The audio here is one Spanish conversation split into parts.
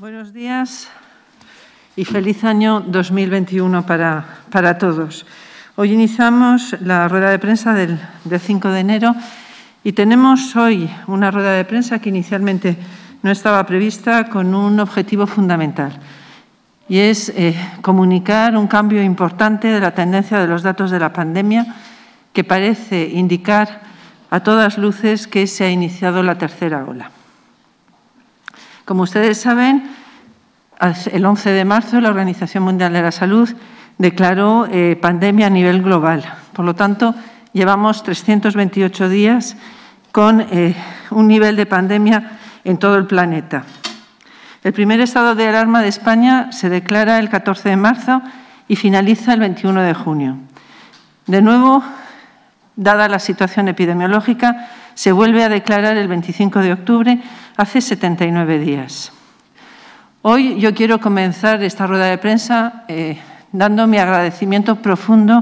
Buenos días y feliz año 2021 para, para todos. Hoy iniciamos la rueda de prensa del, 5 de enero y tenemos hoy una rueda de prensa que inicialmente no estaba prevista con un objetivo fundamental y es eh, comunicar un cambio importante de la tendencia de los datos de la pandemia que parece indicar a todas luces que se ha iniciado la tercera ola. Como ustedes saben, el 11 de marzo la Organización Mundial de la Salud declaró eh, pandemia a nivel global. Por lo tanto, llevamos 328 días con eh, un nivel de pandemia en todo el planeta. El primer estado de alarma de España se declara el 14 de marzo y finaliza el 21 de junio. De nuevo, dada la situación epidemiológica, se vuelve a declarar el 25 de octubre, hace 79 días. Hoy yo quiero comenzar esta rueda de prensa eh, dando mi agradecimiento profundo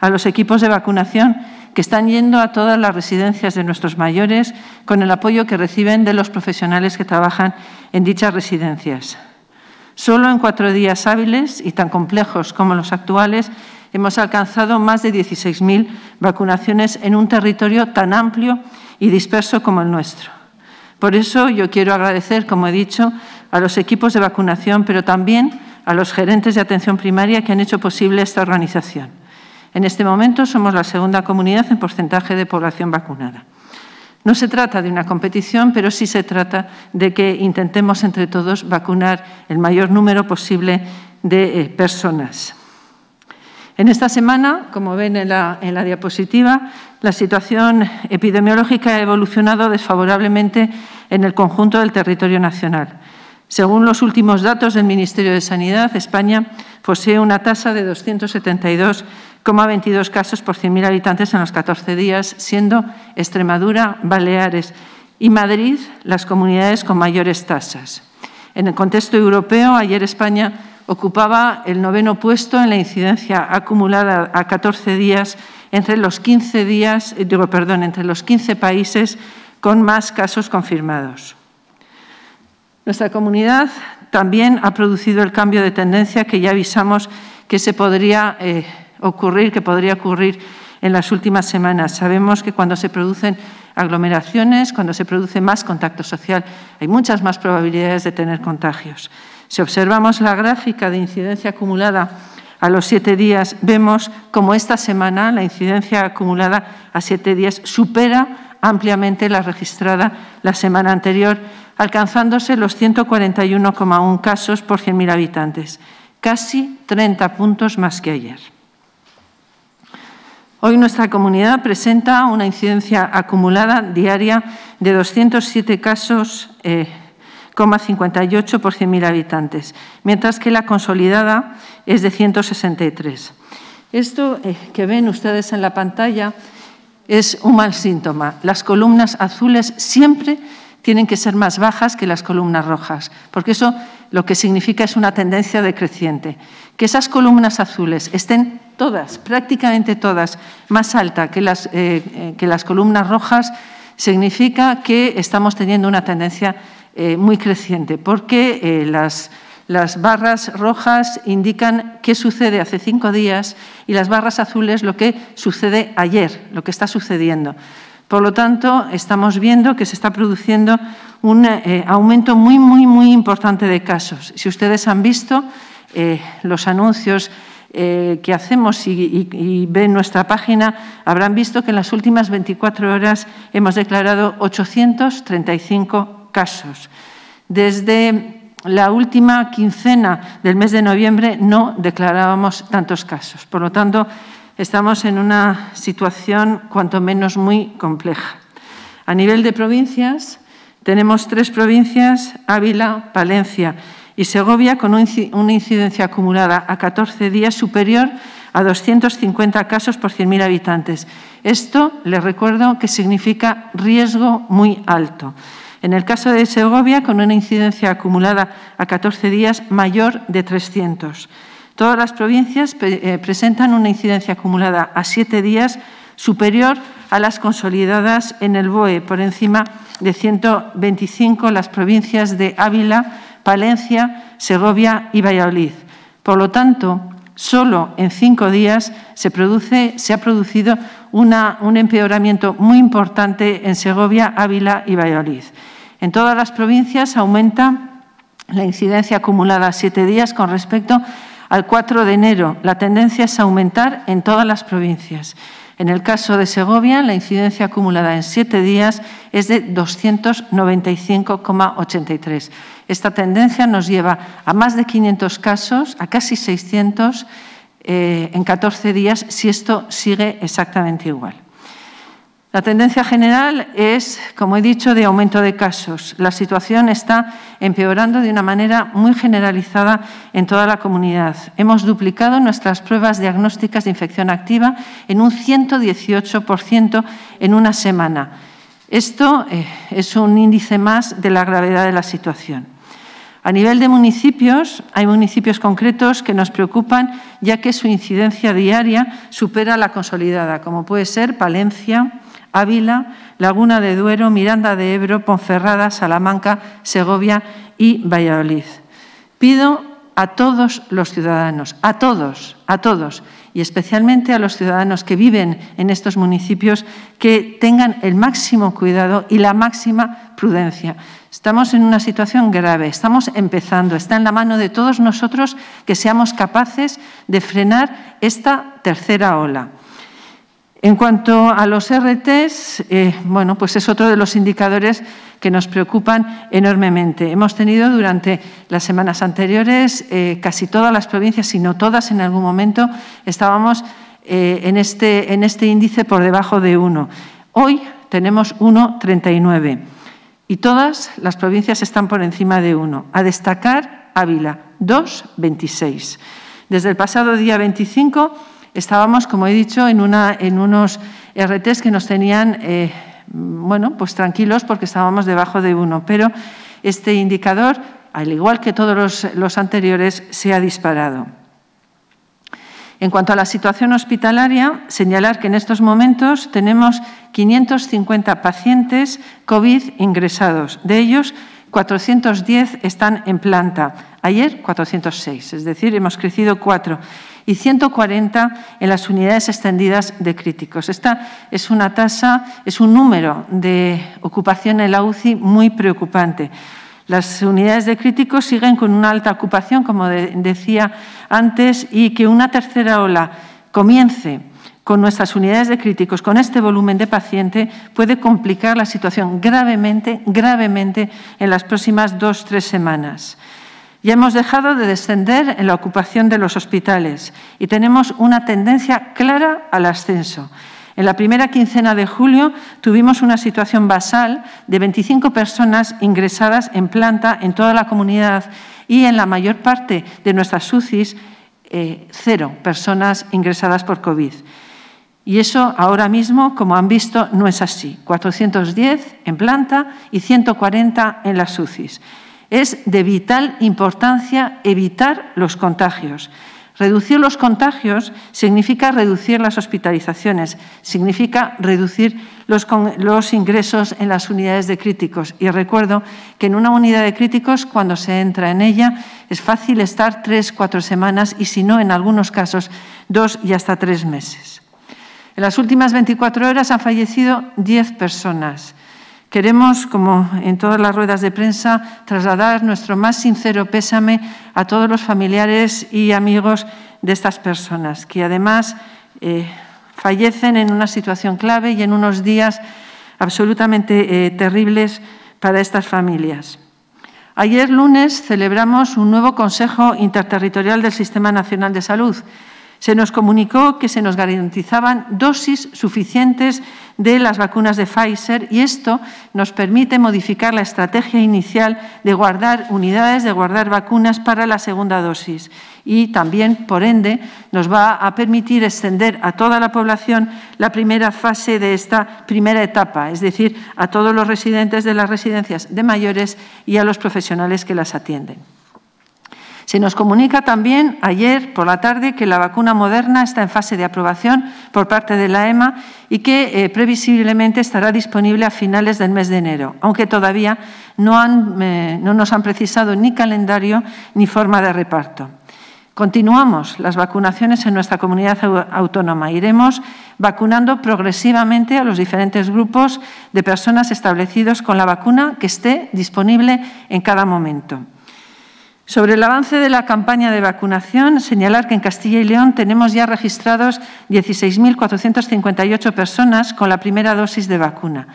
a los equipos de vacunación que están yendo a todas las residencias de nuestros mayores con el apoyo que reciben de los profesionales que trabajan en dichas residencias. Solo en cuatro días hábiles y tan complejos como los actuales hemos alcanzado más de 16.000 vacunaciones en un territorio tan amplio y disperso como el nuestro. Por eso yo quiero agradecer, como he dicho, a los equipos de vacunación, pero también a los gerentes de atención primaria que han hecho posible esta organización. En este momento somos la segunda comunidad en porcentaje de población vacunada. No se trata de una competición, pero sí se trata de que intentemos entre todos vacunar el mayor número posible de eh, personas. En esta semana, como ven en la, en la diapositiva, la situación epidemiológica ha evolucionado desfavorablemente en el conjunto del territorio nacional. Según los últimos datos del Ministerio de Sanidad, España posee una tasa de 272,22 casos por 100.000 habitantes en los 14 días, siendo Extremadura, Baleares y Madrid las comunidades con mayores tasas. En el contexto europeo, ayer España ocupaba el noveno puesto en la incidencia acumulada a 14 días entre los 15 días, eh, perdón, entre los 15 países con más casos confirmados. Nuestra comunidad también ha producido el cambio de tendencia que ya avisamos que se podría eh, ocurrir, que podría ocurrir en las últimas semanas. Sabemos que cuando se producen aglomeraciones, cuando se produce más contacto social, hay muchas más probabilidades de tener contagios. Si observamos la gráfica de incidencia acumulada a los siete días vemos como esta semana la incidencia acumulada a siete días supera ampliamente la registrada la semana anterior, alcanzándose los 141,1 casos por 100.000 habitantes, casi 30 puntos más que ayer. Hoy nuestra comunidad presenta una incidencia acumulada diaria de 207 casos. Eh, 58 por 100.000 habitantes, mientras que la consolidada es de 163. Esto eh, que ven ustedes en la pantalla es un mal síntoma. Las columnas azules siempre tienen que ser más bajas que las columnas rojas, porque eso lo que significa es una tendencia decreciente. Que esas columnas azules estén todas, prácticamente todas, más altas que las, eh, eh, que las columnas rojas, significa que estamos teniendo una tendencia eh, muy creciente, porque eh, las, barras rojas indican qué sucede hace cinco días y las barras azules lo que sucede ayer, lo que está sucediendo. Por lo tanto, estamos viendo que se está produciendo un eh, aumento muy, muy, muy importante de casos. Si ustedes han visto los anuncios que hacemos y, ven nuestra página, habrán visto que en las últimas 24 horas hemos declarado 835 casos. Desde la última quincena del mes de noviembre no declarábamos tantos casos. Por lo tanto, estamos en una situación cuanto menos muy compleja. A nivel de provincias, tenemos tres provincias, Ávila, Palencia y Segovia, con una incidencia acumulada a 14 días superior a 250 casos por 100.000 habitantes. Esto, les recuerdo, que significa riesgo muy alto. En el caso de Segovia, con una incidencia acumulada a 14 días mayor de 300. Todas las provincias eh, presentan una incidencia acumulada a 7 días superior a las consolidadas en el BOE, por encima de 125 las provincias de Ávila, Palencia, Segovia y Valladolid. Por lo tanto, solo en cinco días se, ha producido un empeoramiento muy importante en Segovia, Ávila y Valladolid. En todas las provincias aumenta la incidencia acumulada a siete días con respecto al 4 de enero. La tendencia es aumentar en todas las provincias. En el caso de Segovia, la incidencia acumulada en siete días es de 295,83. Esta tendencia nos lleva a más de 500 casos, a casi 600 eh, en 14 días, si esto sigue exactamente igual. La tendencia general es, como he dicho, de aumento de casos. La situación está empeorando de una manera muy generalizada en toda la comunidad. Hemos duplicado nuestras pruebas diagnósticas de infección activa en un 118% en una semana. Esto eh, es un índice más de la gravedad de la situación. A nivel de municipios, hay municipios concretos que nos preocupan, ya que su incidencia diaria supera la consolidada, como puede ser Palencia, Ávila, Laguna de Duero, Miranda de Ebro, Ponferrada, Salamanca, Segovia y Valladolid. Pido a todos los ciudadanos, a todos, a todos, y especialmente a los ciudadanos que viven en estos municipios, que tengan el máximo cuidado y la máxima prudencia. Estamos en una situación grave, estamos empezando, está en la mano de todos nosotros que seamos capaces de frenar esta tercera ola. En cuanto a los RTs, eh, bueno, pues es otro de los indicadores que nos preocupan enormemente. Hemos tenido durante las semanas anteriores eh, casi todas las provincias, si no todas en algún momento, estábamos eh, en, este, en este índice por debajo de 1. Hoy tenemos 1,39 y todas las provincias están por encima de 1. A destacar, Ávila, 2,26. Desde el pasado día 25 Estábamos, como he dicho, en, unos RTs que nos tenían, eh, bueno, pues tranquilos porque estábamos debajo de uno, pero este indicador, al igual que todos los anteriores, se ha disparado. En cuanto a la situación hospitalaria, señalar que en estos momentos tenemos 550 pacientes COVID ingresados. De ellos, 410 están en planta. Ayer, 406, es decir, hemos crecido cuatro y 140 en las unidades extendidas de críticos. Esta es una tasa, es un número de ocupación en la UCI muy preocupante. Las unidades de críticos siguen con una alta ocupación, como decía antes, y que una tercera ola comience con nuestras unidades de críticos, con este volumen de paciente, puede complicar la situación gravemente, gravemente en las próximas dos, tres semanas. Ya hemos dejado de descender en la ocupación de los hospitales y tenemos una tendencia clara al ascenso. En la primera quincena de julio tuvimos una situación basal de 25 personas ingresadas en planta en toda la comunidad y en la mayor parte de nuestras UCIs eh, cero personas ingresadas por COVID. Y eso ahora mismo, como han visto, no es así. 410 en planta y 140 en las UCIs. Es de vital importancia evitar los contagios. Reducir los contagios significa reducir las hospitalizaciones, significa reducir los, ingresos en las unidades de críticos. Y recuerdo que en una unidad de críticos, cuando se entra en ella, es fácil estar tres, cuatro semanas y, si no, en algunos casos, dos y hasta tres meses. En las últimas 24 horas han fallecido 10 personas. Queremos, como en todas las ruedas de prensa, trasladar nuestro más sincero pésame a todos los familiares y amigos de estas personas, que además eh, fallecen en una situación clave y en unos días absolutamente eh, terribles para estas familias. Ayer lunes celebramos un nuevo Consejo Interterritorial del Sistema Nacional de Salud, se nos comunicó que se nos garantizaban dosis suficientes de las vacunas de Pfizer y esto nos permite modificar la estrategia inicial de guardar unidades, de guardar vacunas para la segunda dosis y también, por ende, nos va a permitir extender a toda la población la primera fase de esta primera etapa, es decir, a todos los residentes de las residencias de mayores y a los profesionales que las atienden. Se nos comunica también ayer por la tarde que la vacuna moderna está en fase de aprobación por parte de la EMA y que eh, previsiblemente estará disponible a finales del mes de enero, aunque todavía eh, no nos han precisado ni calendario ni forma de reparto. Continuamos las vacunaciones en nuestra comunidad autónoma. Iremos vacunando progresivamente a los diferentes grupos de personas establecidos con la vacuna que esté disponible en cada momento. Sobre el avance de la campaña de vacunación, señalar que en Castilla y León tenemos ya registrados 16.458 personas con la primera dosis de vacuna.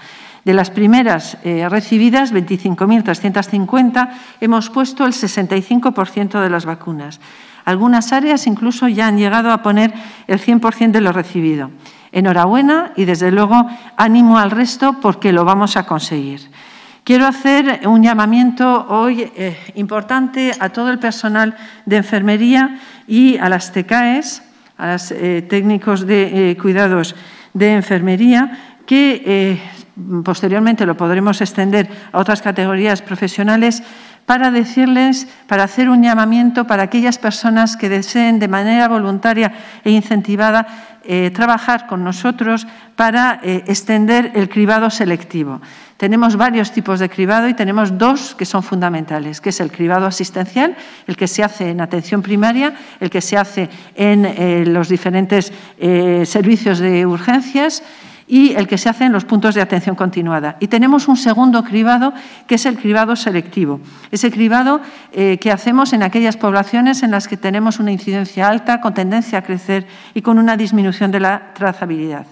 De las primeras eh, recibidas, 25.350, hemos puesto el 65% de las vacunas. Algunas áreas incluso ya han llegado a poner el 100% de lo recibido. Enhorabuena y, desde luego, ánimo al resto porque lo vamos a conseguir. Quiero hacer un llamamiento hoy eh, importante a todo el personal de enfermería y a las TCAES, a los eh, técnicos de eh, cuidados de enfermería, que posteriormente lo podremos extender a otras categorías profesionales para decirles, para hacer un llamamiento para aquellas personas que deseen de manera voluntaria e incentivada eh, trabajar con nosotros para eh, extender el cribado selectivo. Tenemos varios tipos de cribado y tenemos dos que son fundamentales, que es el cribado asistencial, el que se hace en atención primaria, el que se hace en eh, los diferentes servicios de urgencias y el que se hace en los puntos de atención continuada. Y tenemos un segundo cribado, que es el cribado selectivo. ese cribado eh, que hacemos en aquellas poblaciones en las que tenemos una incidencia alta, con tendencia a crecer y con una disminución de la trazabilidad.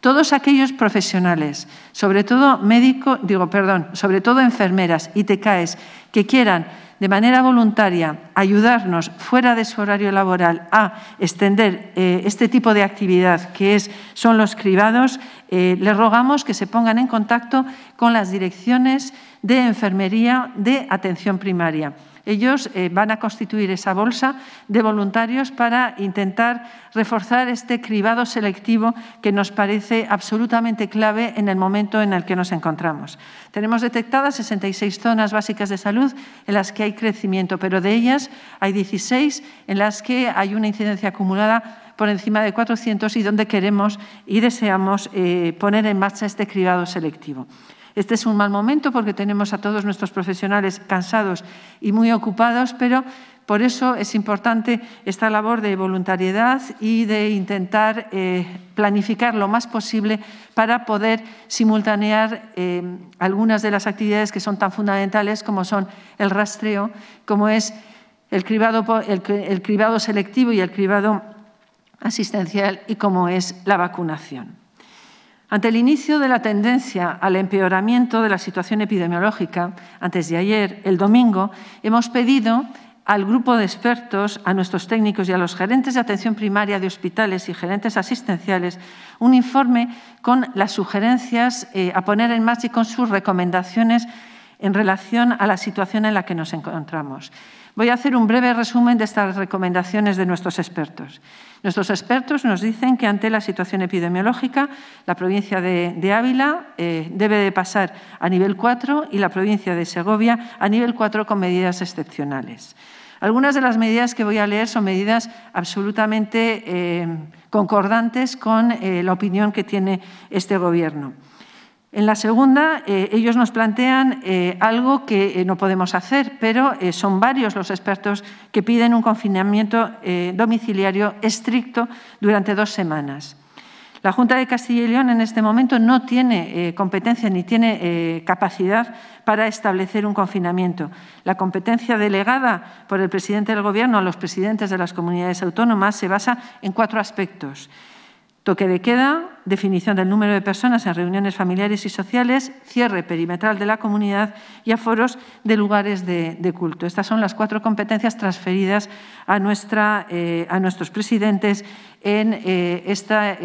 Todos aquellos profesionales, sobre todo médicos digo, perdón, sobre todo enfermeras y TECAES, que quieran de manera voluntaria, ayudarnos fuera de su horario laboral a extender eh, este tipo de actividad que son los cribados, eh, le rogamos que se pongan en contacto con las direcciones de enfermería de atención primaria. Ellos eh, van a constituir esa bolsa de voluntarios para intentar reforzar este cribado selectivo que nos parece absolutamente clave en el momento en el que nos encontramos. Tenemos detectadas 66 zonas básicas de salud en las que hay crecimiento, pero de ellas hay 16 en las que hay una incidencia acumulada por encima de 400 y donde queremos y deseamos eh, poner en marcha este cribado selectivo. Este es un mal momento porque tenemos a todos nuestros profesionales cansados y muy ocupados, pero por eso es importante esta labor de voluntariedad y de intentar eh, planificar lo más posible para poder simultanear eh, algunas de las actividades que son tan fundamentales como son el rastreo, como es el cribado selectivo y el cribado asistencial y como es la vacunación. Ante el inicio de la tendencia al empeoramiento de la situación epidemiológica, antes de ayer, el domingo, hemos pedido al grupo de expertos, a nuestros técnicos y a los gerentes de atención primaria de hospitales y gerentes asistenciales un informe con las sugerencias eh, a poner en marcha y con sus recomendaciones en relación a la situación en la que nos encontramos. Voy a hacer un breve resumen de estas recomendaciones de nuestros expertos. Nuestros expertos nos dicen que ante la situación epidemiológica, la provincia de, Ávila eh, debe de pasar a nivel 4 y la provincia de Segovia a nivel 4 con medidas excepcionales. Algunas de las medidas que voy a leer son medidas absolutamente eh, concordantes con eh, la opinión que tiene este Gobierno. En la segunda, eh, ellos nos plantean eh, algo que eh, no podemos hacer, pero son varios los expertos que piden un confinamiento domiciliario estricto durante dos semanas. La Junta de Castilla y León en este momento no tiene competencia ni tiene capacidad para establecer un confinamiento. La competencia delegada por el presidente del Gobierno a los presidentes de las comunidades autónomas se basa en cuatro aspectos. Toque de queda, definición del número de personas en reuniones familiares y sociales, cierre perimetral de la comunidad y aforos de lugares de, culto. Estas son las cuatro competencias transferidas a, eh, nuestros presidentes en este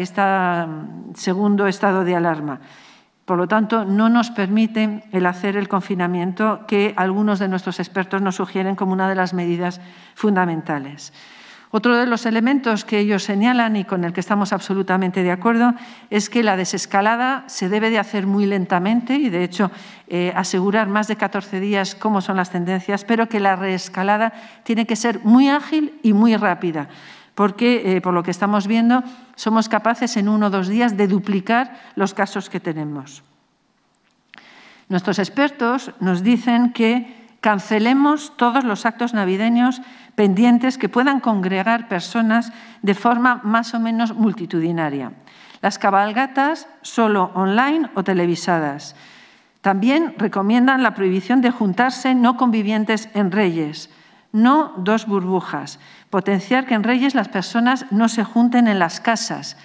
segundo estado de alarma. Por lo tanto, no nos permite el hacer el confinamiento que algunos de nuestros expertos nos sugieren como una de las medidas fundamentales. Otro de los elementos que ellos señalan y con el que estamos absolutamente de acuerdo es que la desescalada se debe de hacer muy lentamente y, de hecho, eh, asegurar más de 14 días cómo son las tendencias, pero que la reescalada tiene que ser muy ágil y muy rápida, porque, eh, por lo que estamos viendo, somos capaces en uno o dos días de duplicar los casos que tenemos. Nuestros expertos nos dicen que cancelemos todos los actos navideños pendientes que puedan congregar personas de forma más o menos multitudinaria. Las cabalgatas solo online o televisadas. También recomiendan la prohibición de juntarse no convivientes en Reyes, no dos burbujas, potenciar que en Reyes las personas no se junten en las casas,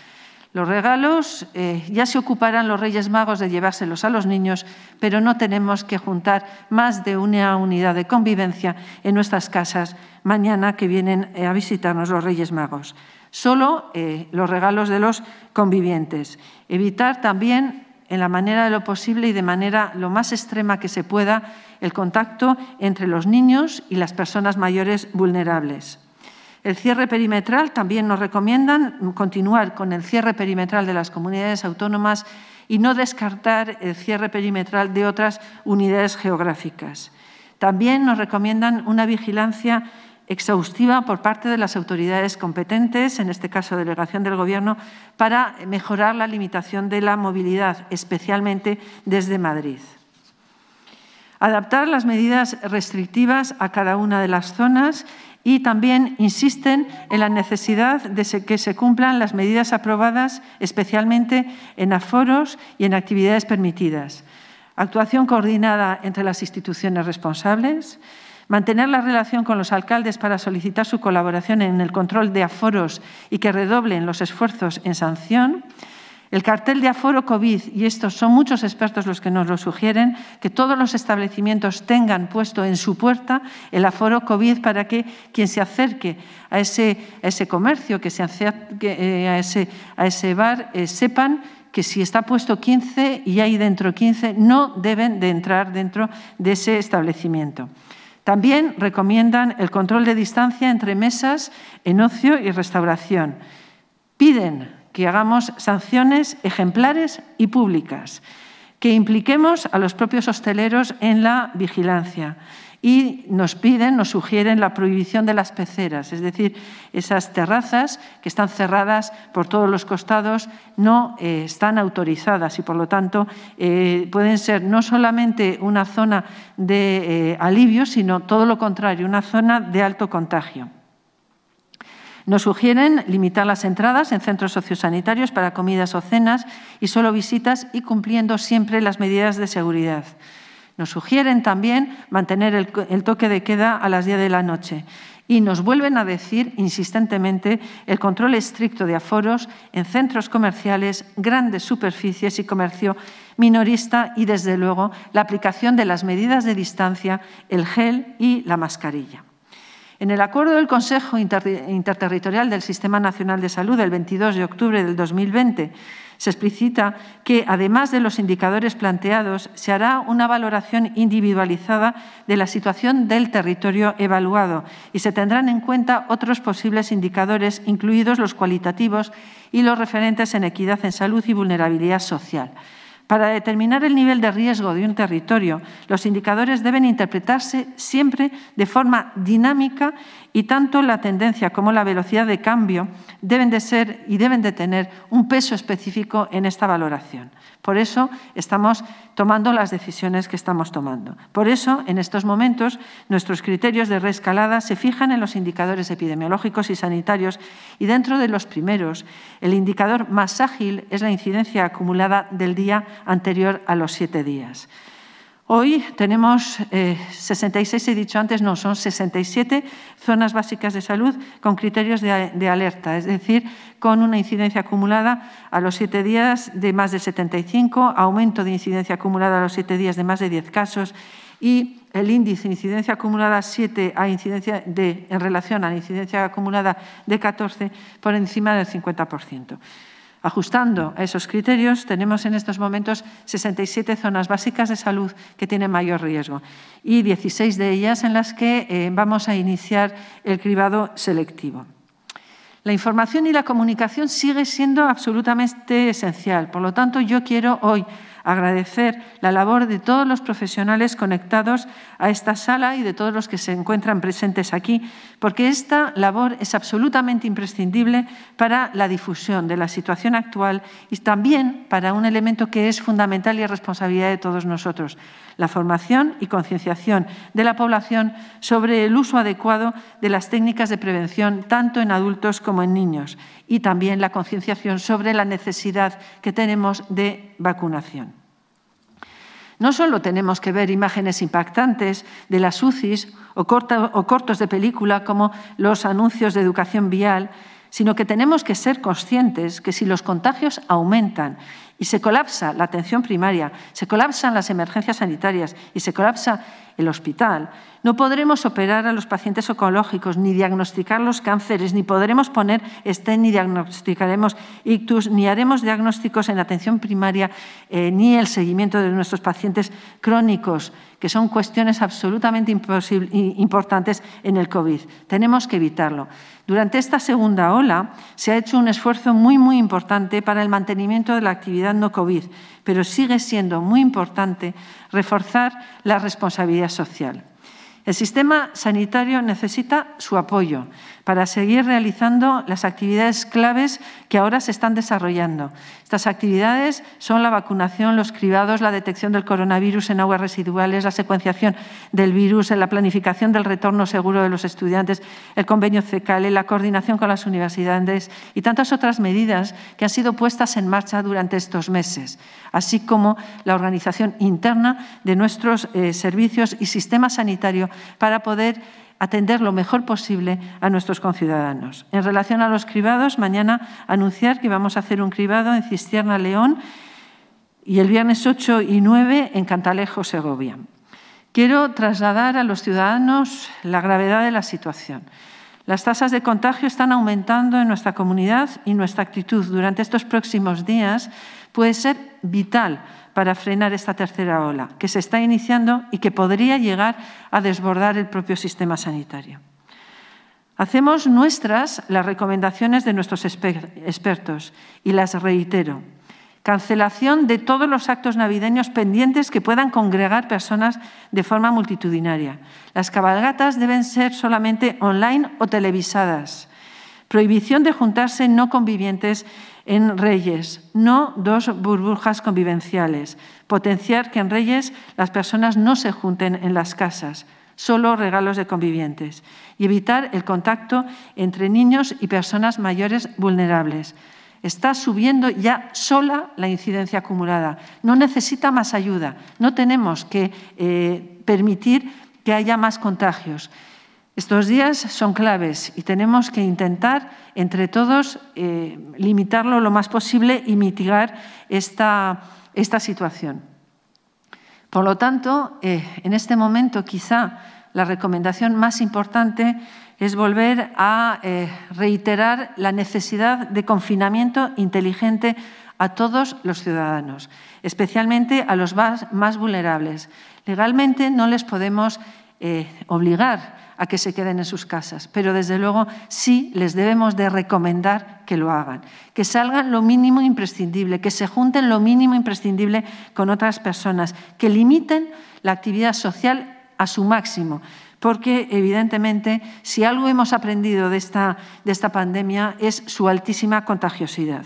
los regalos eh, ya se ocuparán los Reyes Magos de llevárselos a los niños, pero no tenemos que juntar más de una unidad de convivencia en nuestras casas mañana que vienen eh, a visitarnos los Reyes Magos. Solo eh, los regalos de los convivientes. Evitar también en la manera de lo posible y de manera lo más extrema que se pueda el contacto entre los niños y las personas mayores vulnerables. El cierre perimetral también nos recomiendan continuar con el cierre perimetral de las comunidades autónomas y no descartar el cierre perimetral de otras unidades geográficas. También nos recomiendan una vigilancia exhaustiva por parte de las autoridades competentes, en este caso delegación del Gobierno, para mejorar la limitación de la movilidad, especialmente desde Madrid. Adaptar las medidas restrictivas a cada una de las zonas y también insisten en la necesidad de que se cumplan las medidas aprobadas, especialmente en aforos y en actividades permitidas. Actuación coordinada entre las instituciones responsables, mantener la relación con los alcaldes para solicitar su colaboración en el control de aforos y que redoblen los esfuerzos en sanción, el cartel de aforo COVID, y estos son muchos expertos los que nos lo sugieren, que todos los establecimientos tengan puesto en su puerta el aforo COVID para que quien se acerque a ese, ese comercio, que se acerque eh, a, ese, a ese bar, eh, sepan que si está puesto 15 y hay dentro 15, no deben de entrar dentro de ese establecimiento. También recomiendan el control de distancia entre mesas en ocio y restauración. Piden que hagamos sanciones ejemplares y públicas, que impliquemos a los propios hosteleros en la vigilancia y nos piden, nos sugieren la prohibición de las peceras, es decir, esas terrazas que están cerradas por todos los costados no eh, están autorizadas y por lo tanto eh, pueden ser no solamente una zona de eh, alivio, sino todo lo contrario, una zona de alto contagio. Nos sugieren limitar las entradas en centros sociosanitarios para comidas o cenas y solo visitas y cumpliendo siempre las medidas de seguridad. Nos sugieren también mantener el, toque de queda a las 10 de la noche y nos vuelven a decir insistentemente el control estricto de aforos en centros comerciales, grandes superficies y comercio minorista y, desde luego, la aplicación de las medidas de distancia, el gel y la mascarilla. En el acuerdo del Consejo Interterritorial del Sistema Nacional de Salud del 22 de octubre del 2020 se explicita que, además de los indicadores planteados, se hará una valoración individualizada de la situación del territorio evaluado y se tendrán en cuenta otros posibles indicadores, incluidos los cualitativos y los referentes en equidad en salud y vulnerabilidad social. Para determinar el nivel de riesgo de un territorio, los indicadores deben interpretarse siempre de forma dinámica y tanto la tendencia como la velocidad de cambio deben de ser y deben de tener un peso específico en esta valoración. Por eso estamos tomando las decisiones que estamos tomando. Por eso, en estos momentos, nuestros criterios de reescalada se fijan en los indicadores epidemiológicos y sanitarios y dentro de los primeros, el indicador más ágil es la incidencia acumulada del día anterior a los siete días. Hoy tenemos 66, eh, he dicho antes, no, son 67 zonas básicas de salud con criterios de, alerta, es decir, con una incidencia acumulada a los siete días de más de 75, aumento de incidencia acumulada a los siete días de más de 10 casos y el índice de incidencia acumulada 7 a incidencia de, en relación a la incidencia acumulada de 14 por encima del 50%. Ajustando a esos criterios, tenemos en estos momentos 67 zonas básicas de salud que tienen mayor riesgo y 16 de ellas en las que eh, vamos a iniciar el cribado selectivo. La información y la comunicación sigue siendo absolutamente esencial. Por lo tanto, yo quiero hoy agradecer la labor de todos los profesionales conectados a esta sala y de todos los que se encuentran presentes aquí, porque esta labor es absolutamente imprescindible para la difusión de la situación actual y también para un elemento que es fundamental y responsabilidad de todos nosotros, la formación y concienciación de la población sobre el uso adecuado de las técnicas de prevención tanto en adultos como en niños y también la concienciación sobre la necesidad que tenemos de vacunación. No solo tenemos que ver imágenes impactantes de las UCIs o, o cortos de película como los anuncios de educación vial, sino que tenemos que ser conscientes que si los contagios aumentan y se colapsa la atención primaria, se colapsan las emergencias sanitarias y se colapsa el hospital, no podremos operar a los pacientes oncológicos, ni diagnosticar los cánceres, ni podremos poner estén, ni diagnosticaremos ictus, ni haremos diagnósticos en atención primaria, eh, ni el seguimiento de nuestros pacientes crónicos, que son cuestiones absolutamente importantes en el COVID. Tenemos que evitarlo. Durante esta segunda ola se ha hecho un esfuerzo muy, muy importante para el mantenimiento de la actividad no COVID, pero sigue siendo muy importante reforzar la responsabilidad social. El sistema sanitario necesita su apoyo, para seguir realizando las actividades claves que ahora se están desarrollando. Estas actividades son la vacunación, los cribados, la detección del coronavirus en aguas residuales, la secuenciación del virus, la planificación del retorno seguro de los estudiantes, el convenio CECALE, la coordinación con las universidades y tantas otras medidas que han sido puestas en marcha durante estos meses, así como la organización interna de nuestros eh, servicios y sistema sanitario para poder atender lo mejor posible a nuestros conciudadanos. En relación a los cribados, mañana anunciar que vamos a hacer un cribado en Cisterna León y el viernes 8 y 9 en Cantalejo, Segovia. Quiero trasladar a los ciudadanos la gravedad de la situación. Las tasas de contagio están aumentando en nuestra comunidad y nuestra actitud durante estos próximos días puede ser vital para frenar esta tercera ola que se está iniciando y que podría llegar a desbordar el propio sistema sanitario. Hacemos nuestras las recomendaciones de nuestros expertos y las reitero. Cancelación de todos los actos navideños pendientes que puedan congregar personas de forma multitudinaria. Las cabalgatas deben ser solamente online o televisadas. Prohibición de juntarse no convivientes en Reyes, no dos burbujas convivenciales. Potenciar que en Reyes las personas no se junten en las casas, solo regalos de convivientes. Y evitar el contacto entre niños y personas mayores vulnerables. Está subiendo ya sola la incidencia acumulada. No necesita más ayuda. No tenemos que eh, permitir que haya más contagios. Estos días son claves y tenemos que intentar entre todos eh, limitarlo lo más posible y mitigar esta, situación. Por lo tanto, eh, en este momento quizá la recomendación más importante es volver a eh, reiterar la necesidad de confinamiento inteligente a todos los ciudadanos, especialmente a los más vulnerables. Legalmente no les podemos obligar a que se queden en sus casas, pero desde luego sí les debemos de recomendar que lo hagan, que salgan lo mínimo imprescindible, que se junten lo mínimo imprescindible con otras personas, que limiten la actividad social a su máximo, porque evidentemente si algo hemos aprendido de esta, de esta pandemia es su altísima contagiosidad.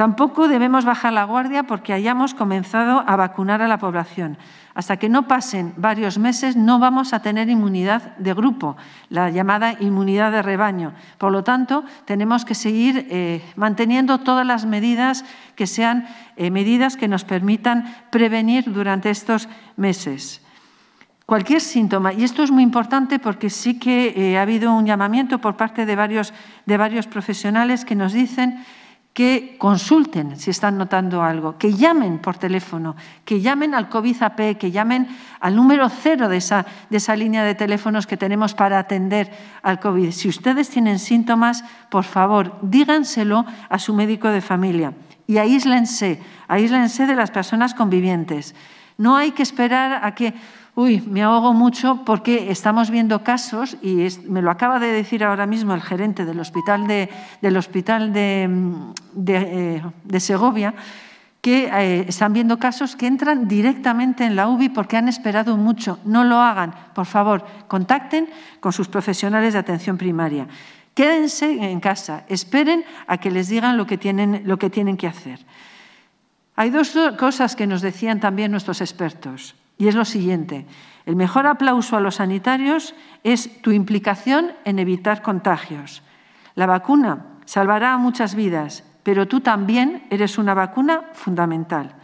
Tampoco debemos bajar la guardia porque hayamos comenzado a vacunar a la población. Hasta que no pasen varios meses no vamos a tener inmunidad de grupo, la llamada inmunidad de rebaño. Por lo tanto, tenemos que seguir eh, manteniendo todas las medidas que sean eh, medidas que nos permitan prevenir durante estos meses cualquier síntoma. Y esto es muy importante porque sí que eh, ha habido un llamamiento por parte de varios, de varios profesionales que nos dicen que consulten si están notando algo, que llamen por teléfono, que llamen al COVID AP, que llamen al número cero de esa, de esa línea de teléfonos que tenemos para atender al COVID. Si ustedes tienen síntomas, por favor, díganselo a su médico de familia y aíslense, aíslense de las personas convivientes. No hay que esperar a que uy, me ahogo mucho porque estamos viendo casos, y me lo acaba de decir ahora mismo el gerente del hospital de, del hospital de, mm, eh, Segovia, que eh, están viendo casos que entran directamente en la UBI porque han esperado mucho. No lo hagan, por favor, contacten con sus profesionales de atención primaria. Quédense en casa, esperen a que les digan lo que tienen, lo que, tienen que hacer. Hay dos cosas que nos decían también nuestros expertos. Y es lo siguiente, el mejor aplauso a los sanitarios es tu implicación en evitar contagios. La vacuna salvará muchas vidas, pero tú también eres una vacuna fundamental.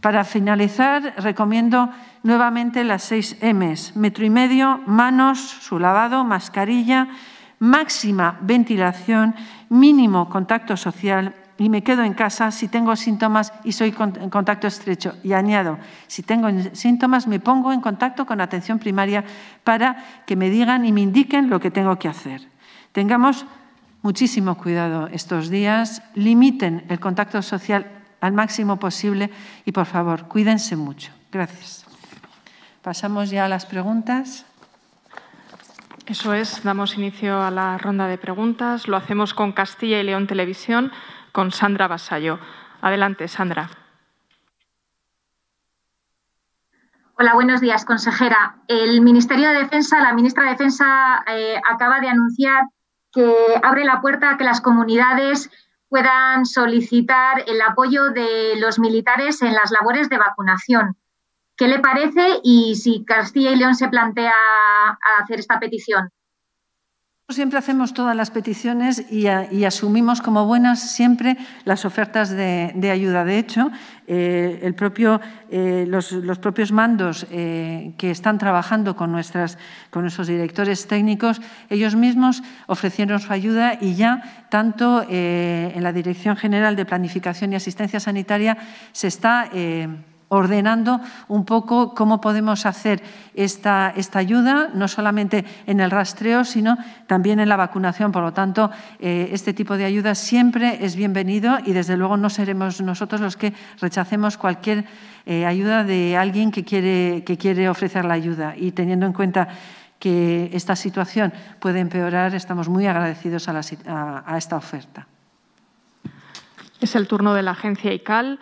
Para finalizar, recomiendo nuevamente las seis Ms. Metro y medio, manos, su lavado, mascarilla, máxima ventilación, mínimo contacto social y me quedo en casa si tengo síntomas y soy en contacto estrecho. Y añado, si tengo síntomas me pongo en contacto con atención primaria para que me digan y me indiquen lo que tengo que hacer. Tengamos muchísimo cuidado estos días, limiten el contacto social al máximo posible y por favor, cuídense mucho. Gracias. Pasamos ya a las preguntas. Eso es, damos inicio a la ronda de preguntas. Lo hacemos con Castilla y León Televisión con Sandra Basallo. Adelante, Sandra. Hola, buenos días, consejera. El Ministerio de Defensa, la ministra de Defensa, eh, acaba de anunciar que abre la puerta a que las comunidades puedan solicitar el apoyo de los militares en las labores de vacunación. ¿Qué le parece y si Castilla y León se plantea hacer esta petición? Siempre hacemos todas las peticiones y, asumimos como buenas siempre las ofertas de, ayuda. De hecho, eh, el propio, eh, los, propios mandos eh, que están trabajando con, nuestras, con nuestros directores técnicos, ellos mismos ofrecieron su ayuda y ya tanto en la Dirección General de Planificación y Asistencia Sanitaria se está ordenando un poco cómo podemos hacer esta, ayuda, no solamente en el rastreo, sino también en la vacunación. Por lo tanto, eh, este tipo de ayuda siempre es bienvenido y, desde luego, no seremos nosotros los que rechacemos cualquier eh, ayuda de alguien que quiere, que quiere ofrecer la ayuda. Y teniendo en cuenta que esta situación puede empeorar, estamos muy agradecidos a, a esta oferta. Es el turno de la agencia ICAL.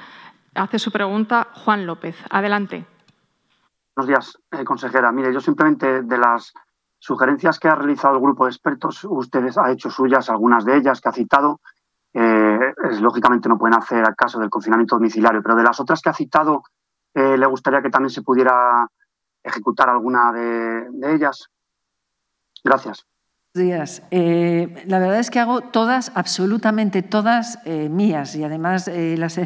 Hace su pregunta Juan López. Adelante. Buenos días, eh, consejera. Mire, yo simplemente de las sugerencias que ha realizado el grupo de expertos, usted ha hecho suyas algunas de ellas que ha citado. Eh, lógicamente no pueden hacer al caso del confinamiento domiciliario, pero de las otras que ha citado, eh, ¿le gustaría que también se pudiera ejecutar alguna de ellas? Gracias días. Eh, la verdad es que hago todas, absolutamente todas eh, mías y además eh, las,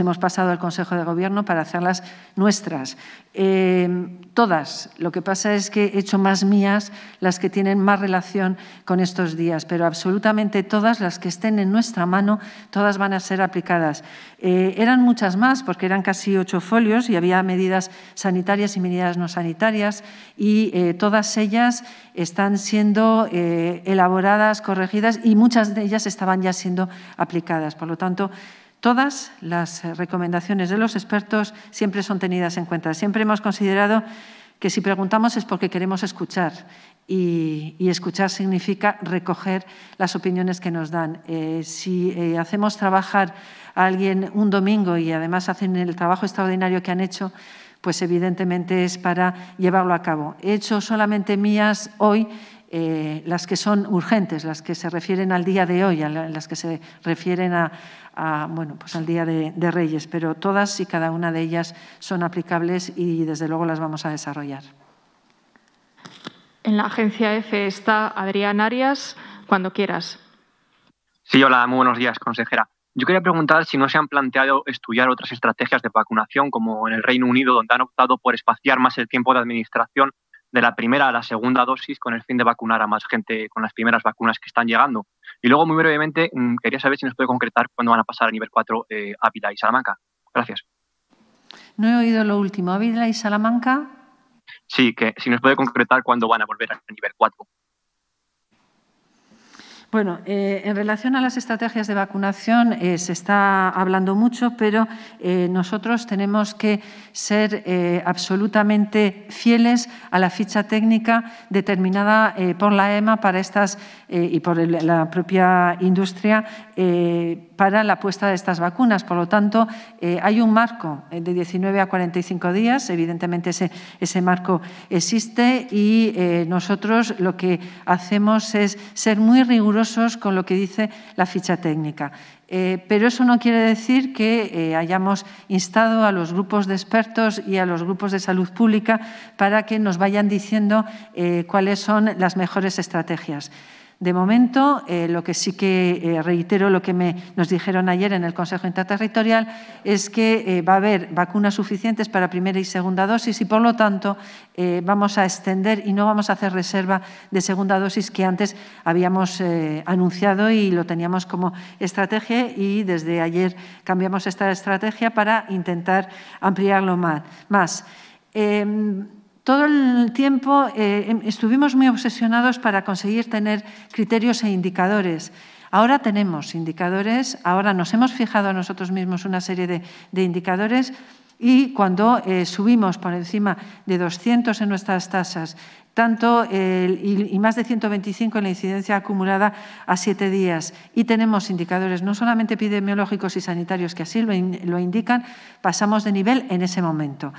hemos pasado al Consejo de Gobierno para hacerlas nuestras. Eh, todas. Lo que pasa es que he hecho más mías las que tienen más relación con estos días, pero absolutamente todas las que estén en nuestra mano, todas van a ser aplicadas. Eh, eran muchas más, porque eran casi ocho folios y había medidas sanitarias y medidas no sanitarias, y eh, todas ellas están siendo elaboradas, corregidas, y muchas de ellas estaban ya siendo aplicadas. Por lo tanto, Todas las eh, recomendaciones de los expertos siempre son tenidas en cuenta. Siempre hemos considerado que si preguntamos es porque queremos escuchar y, escuchar significa recoger las opiniones que nos dan. Eh, si eh, hacemos trabajar a alguien un domingo y además hacen el trabajo extraordinario que han hecho, pues evidentemente es para llevarlo a cabo. He hecho solamente mías hoy eh, las que son urgentes, las que se refieren al día de hoy, a las que se refieren a, bueno, pues al Día de, Reyes, pero todas y cada una de ellas son aplicables y desde luego las vamos a desarrollar. En la agencia EFE está Adrián Arias, cuando quieras. Sí, hola, muy buenos días, consejera. Yo quería preguntar si no se han planteado estudiar otras estrategias de vacunación, como en el Reino Unido, donde han optado por espaciar más el tiempo de administración de la primera a la segunda dosis con el fin de vacunar a más gente con las primeras vacunas que están llegando. Y luego, muy brevemente, mm, quería saber si nos puede concretar cuándo van a pasar a nivel 4 eh, Ávila y Salamanca. Gracias. No he oído lo último. Ávila y Salamanca. Sí, que si nos puede concretar cuándo van a volver a nivel 4. Bueno, eh, en relación a las estrategias de vacunación eh, se está hablando mucho, pero eh, nosotros tenemos que ser absolutamente fieles a la ficha técnica determinada por la EMA para estas y por la propia industria para la puesta de estas vacunas. Por lo tanto, hay un marco de 19 a 45 días. Evidentemente, ese, ese marco existe y nosotros lo que hacemos es ser muy rigurosos con lo que dice la ficha técnica. Eh, pero eso no quiere decir que eh, hayamos instado a los grupos de expertos y a los grupos de salud pública para que nos vayan diciendo eh, cuáles son las mejores estrategias. De momento, eh, lo que sí que eh, reitero, lo que me, nos dijeron ayer en el Consejo Interterritorial, es que eh, va a haber vacunas suficientes para primera y segunda dosis y, por lo tanto, vamos a extender y no vamos a hacer reserva de segunda dosis que antes habíamos anunciado y lo teníamos como estrategia y desde ayer cambiamos esta estrategia para intentar ampliarlo más. Em, todo el tiempo eh, em, estuvimos muy obsesionados para conseguir tener criterios e indicadores. Ahora tenemos indicadores, ahora nos hemos fijado a nosotros mismos una serie de, indicadores y cuando eh, subimos por encima de 200 en nuestras tasas, tanto y, más de 125 en la incidencia acumulada a siete días, y tenemos indicadores no solamente epidemiológicos y sanitarios que así lo, indican, pasamos de nivel en ese momento.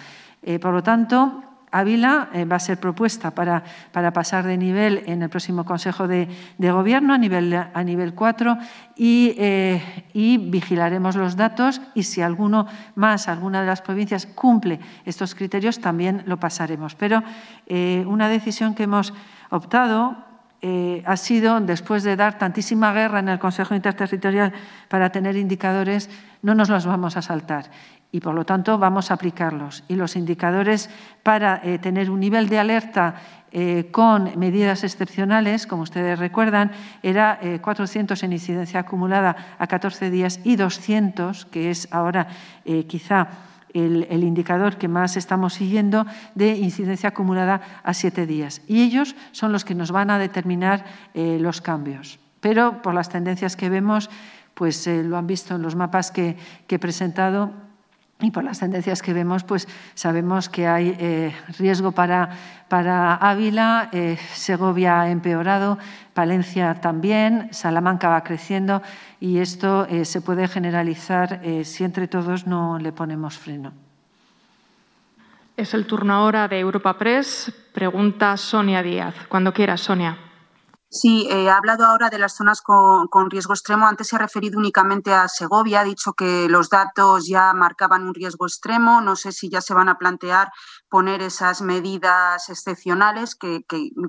Eh, por lo tanto, Ávila eh, va a ser propuesta para, para, pasar de nivel en el próximo Consejo de, Gobierno a nivel, a nivel 4 eh, y, vigilaremos los datos y si alguno más, alguna de las provincias cumple estos criterios, también lo pasaremos. Pero eh, una decisión que hemos optado ha sido, después de dar tantísima guerra en el Consejo Interterritorial para tener indicadores, no nos los vamos a saltar y por lo tanto vamos a aplicarlos. Y los indicadores para eh, tener un nivel de alerta eh, con medidas excepcionales, como ustedes recuerdan, era 400 eh, en incidencia acumulada a 14 días y 200, que es ahora quizá el, indicador que más estamos siguiendo de incidencia acumulada a 7 días. Y ellos son los que nos van a determinar los cambios. Pero por las tendencias que vemos, pues eh, lo han visto en los mapas que, he presentado, y por las tendencias que vemos, pues sabemos que hay eh, riesgo para, para Ávila, eh, Segovia ha empeorado, Palencia también, Salamanca va creciendo y esto se puede generalizar si entre todos no le ponemos freno. Es el turno ahora de Europa Press. Pregunta Sonia Díaz. Cuando quieras, Sonia. Sí, eh, ha hablado ahora de las zonas con, con, riesgo extremo. Antes se ha referido únicamente a Segovia. Ha dicho que los datos ya marcaban un riesgo extremo. No sé si ya se van a plantear poner esas medidas excepcionales que,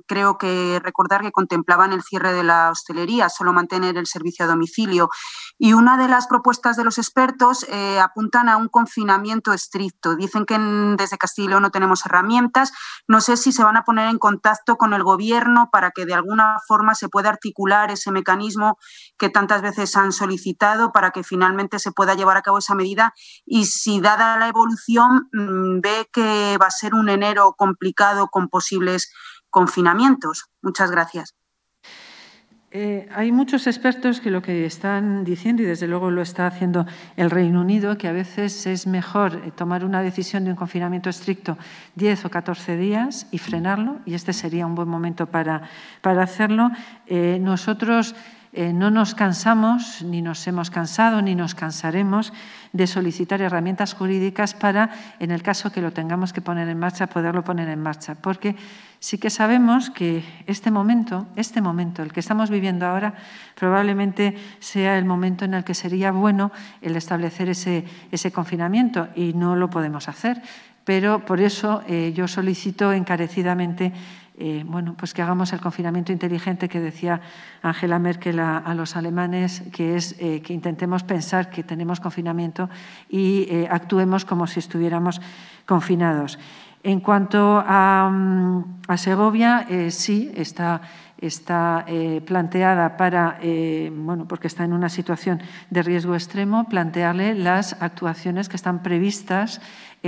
creo que recordar que contemplaban el cierre de la hostelería, solo mantener el servicio a domicilio. Y una de las propuestas de los expertos eh, apuntan a un confinamiento estricto. Dicen que desde Castilla no tenemos herramientas. No sé si se van a poner en contacto con el Gobierno para que de alguna forma se pueda articular ese mecanismo que tantas veces han solicitado para que finalmente se pueda llevar a cabo esa medida y si dada la evolución mm, ve que va a ser un enero complicado con posibles confinamientos. Muchas gracias. Eh, hay muchos expertos que lo que están diciendo, y desde luego lo está haciendo el Reino Unido, que a veces es mejor eh, tomar una decisión de un confinamiento estricto 10 o 14 días y frenarlo, y este sería un buen momento para, para hacerlo. Eh, nosotros eh, no nos cansamos, ni nos hemos cansado, ni nos cansaremos de solicitar herramientas jurídicas para, en el caso que lo tengamos que poner en marcha, poderlo poner en marcha. Porque sí que sabemos que este momento, este momento, el que estamos viviendo ahora, probablemente sea el momento en el que sería bueno el establecer ese, ese confinamiento y no lo podemos hacer. Pero por eso eh, yo solicito encarecidamente eh, bueno, pues que hagamos el confinamiento inteligente que decía Angela Merkel a, los alemanes, que es eh, que intentemos pensar que tenemos confinamiento y eh, actuemos como si estuviéramos confinados. En cuanto a, mm, Segovia, sí, está está planteada para, bueno, porque está en una situación de riesgo extremo, plantearle las actuaciones que están previstas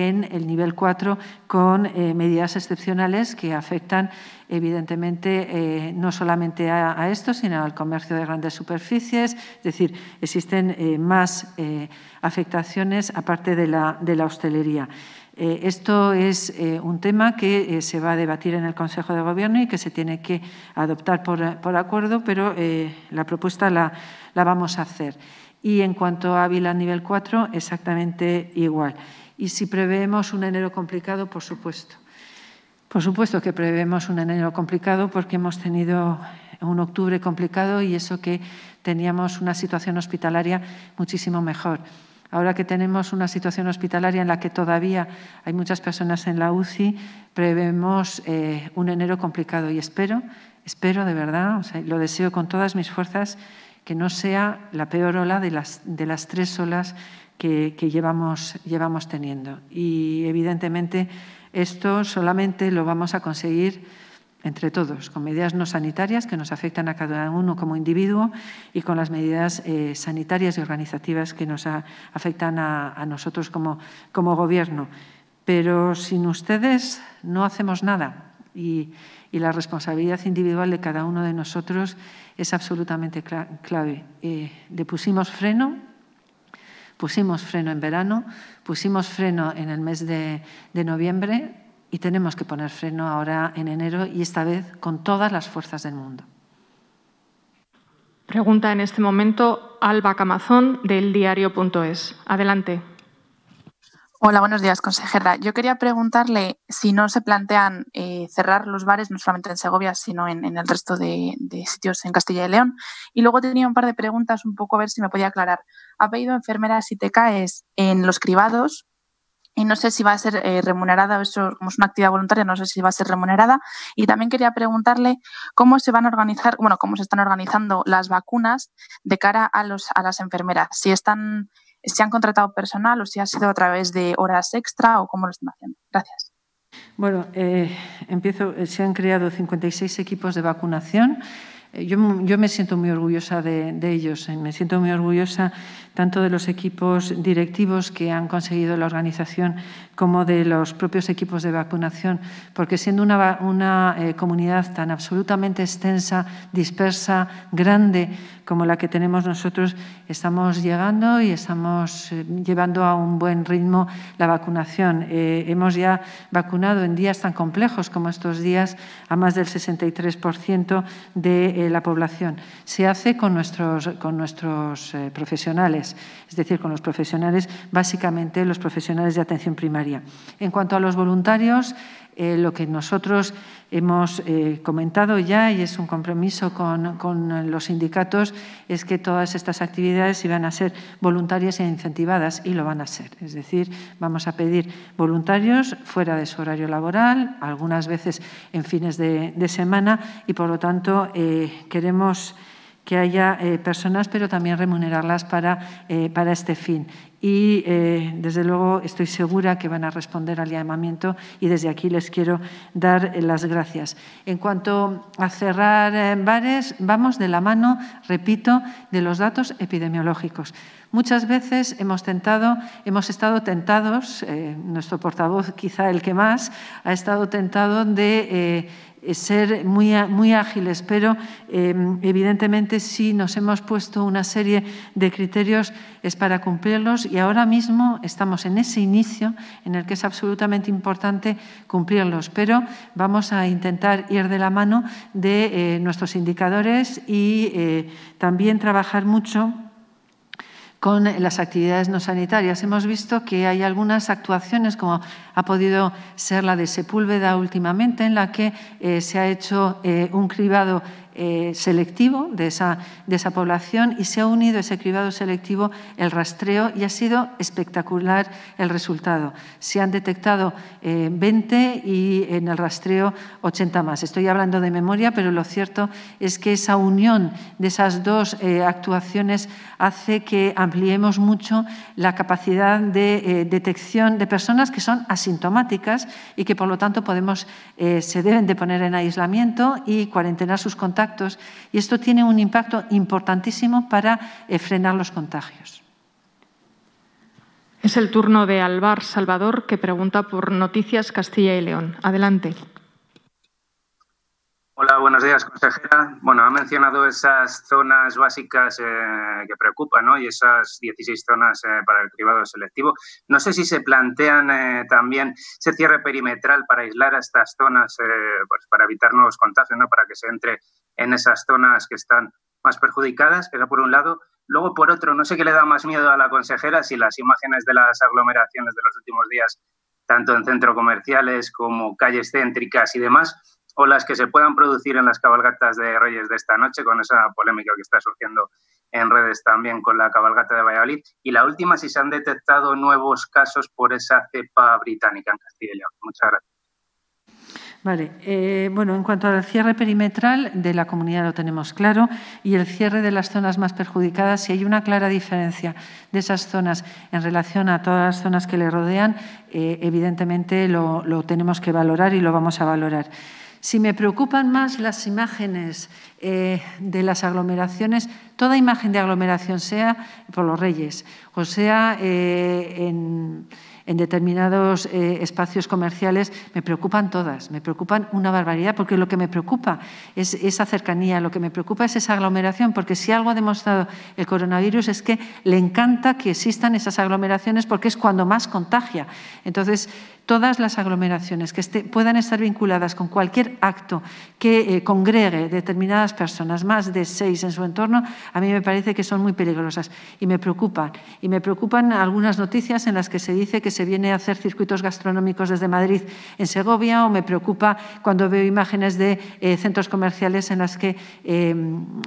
en el nivel 4 con eh, medidas excepcionales que afectan evidentemente eh, no solamente a, esto, sino al comercio de grandes superficies. Es decir, existen eh, más afectaciones aparte de la, hostelería. esto es un tema que se va a debatir en el Consejo de Gobierno y que se tiene que adoptar por, acuerdo, pero la propuesta la, la, vamos a hacer. Y en cuanto a Ávila nivel 4, exactamente igual y si preveemos un enero complicado, por supuesto. Por supuesto que prevemos un enero complicado porque hemos tenido un octubre complicado y eso que teníamos una situación hospitalaria muchísimo mejor. Ahora que tenemos una situación hospitalaria en la que todavía hay muchas personas en la UCI, prevemos eh, un enero complicado y espero, espero de verdad, lo deseo con todas mis fuerzas, que no sea la peor ola de las, de las tres olas que, llevamos, llevamos teniendo. Y evidentemente esto solamente lo vamos a conseguir entre todos, con medidas no sanitarias que nos afectan a cada uno como individuo y con las medidas eh, sanitarias y organizativas que nos afectan a, nosotros como, como, Gobierno. Pero sin ustedes no hacemos nada y, y, la responsabilidad individual de cada uno de nosotros es absolutamente clave. Eh, le pusimos freno Pusimos freno en verano, pusimos freno en el mes de, noviembre y tenemos que poner freno ahora en enero y esta vez con todas las fuerzas del mundo. Pregunta en este momento Alba Camazón del diario.es. Adelante. Hola, buenos días, consejera. Yo quería preguntarle si no se plantean eh, cerrar los bares, no solamente en Segovia, sino en, el resto de, sitios en Castilla y León. Y luego tenía un par de preguntas, un poco a ver si me podía aclarar. Ha pedido enfermeras y te caes en los cribados y no sé si va a ser eh, remunerada, eso como es una actividad voluntaria, no sé si va a ser remunerada. Y también quería preguntarle cómo se van a organizar, bueno, cómo se están organizando las vacunas de cara a, los, a las enfermeras. Si están si han contratado personal o si ha sido a través de horas extra o cómo lo están haciendo. Gracias. Bueno, eh, empiezo. Eh, se han creado 56 equipos de vacunación. Eh, yo, me siento muy orgullosa de, de ellos, me siento muy orgullosa tanto de los equipos directivos que han conseguido la organización como de los propios equipos de vacunación, porque siendo una, eh, comunidad tan absolutamente extensa, dispersa, grande como la que tenemos nosotros, estamos llegando y estamos eh, llevando a un buen ritmo la vacunación. Eh, hemos ya vacunado en días tan complejos como estos días a más del 63% de la población. Se hace con nuestros, con nuestros profesionales es decir, con los profesionales, básicamente los profesionales de atención primaria. En cuanto a los voluntarios, eh, lo que nosotros hemos eh, comentado ya y es un compromiso con, los sindicatos es que todas estas actividades iban a ser voluntarias e incentivadas y lo van a ser. Es decir, vamos a pedir voluntarios fuera de su horario laboral, algunas veces en fines de, semana y por lo tanto eh, queremos que haya eh, personas, pero también remunerarlas para, eh, para este fin. Y, eh, desde luego, estoy segura que van a responder al llamamiento y desde aquí les quiero dar las gracias. En cuanto a cerrar bares, vamos de la mano, repito, de los datos epidemiológicos. Muchas veces hemos tentado, hemos estado tentados, nuestro portavoz quizá el que más, ha estado tentado de eh, ser muy, muy ágiles, pero em, evidentemente sí nos hemos puesto una serie de criterios es para cumplirlos y ahora mismo estamos en ese inicio en el que es absolutamente importante cumplirlos, pero vamos a intentar ir de la mano de eh, nuestros indicadores y eh, también trabajar mucho con las actividades no sanitarias. Hemos visto que hay algunas actuaciones, como ha podido ser la de Sepúlveda últimamente, en la que eh, se ha hecho eh, un cribado eh, selectivo de esa, de esa población y se ha unido ese cribado selectivo, el rastreo, y ha sido espectacular el resultado. Se han detectado 20 eh, y en el rastreo 80 más. Estoy hablando de memoria, pero lo cierto es que esa unión de esas dos eh, actuaciones hace que ampliemos mucho la capacidad de detección de personas que son asintomáticas y que, por lo tanto, podemos, se deben de poner en aislamiento y cuarentenar sus contactos y esto tiene un impacto importantísimo para eh, frenar los contagios. Es el turno de Alvar Salvador que pregunta por Noticias Castilla y León. Adelante. Hola, buenos días, consejera. Bueno, ha mencionado esas zonas básicas eh, que preocupan, ¿no? Y esas 16 zonas eh, para el privado selectivo. No sé si se plantean también ese cierre perimetral para aislar a estas zonas, pues para evitar nuevos contagios, Para que se entre en esas zonas que están más perjudicadas, eso por un lado. Luego, por otro, no sé qué le da más miedo a la consejera si las imágenes de las aglomeraciones de los últimos días, tanto en centros comerciales como calles céntricas y demás, o las que se puedan producir en las cabalgatas de Reyes de esta noche, con esa polémica que está surgiendo en redes también con la cabalgata de Valladolid. Y la última, si se han detectado nuevos casos por esa cepa británica en Castilla y León. Muchas gracias. Vale, eh, bueno, en cuanto al cierre perimetral de la comunidad lo tenemos claro y el cierre de las zonas más perjudicadas, si hay una clara diferencia de esas zonas en relación a todas las zonas que le rodean, eh, evidentemente lo, tenemos que valorar y lo vamos a valorar. Si me preocupan más las imágenes eh, de las aglomeraciones, toda imagen de aglomeración, sea por los reyes o sea en en determinados eh, espacios comerciales, me preocupan todas, me preocupan una barbaridad, porque lo que me preocupa es esa cercanía, lo que me preocupa es esa aglomeración, porque si algo ha demostrado el coronavirus es que le encanta que existan esas aglomeraciones porque es cuando más contagia. Entonces, todas las aglomeraciones que este, puedan estar vinculadas con cualquier acto que eh, congregue determinadas personas, más de seis en su entorno, a mí me parece que son muy peligrosas y me preocupan. Y me preocupan algunas noticias en las que se dice que se viene a hacer circuitos gastronómicos desde Madrid en Segovia o me preocupa cuando veo imágenes de eh, centros comerciales en las que eh,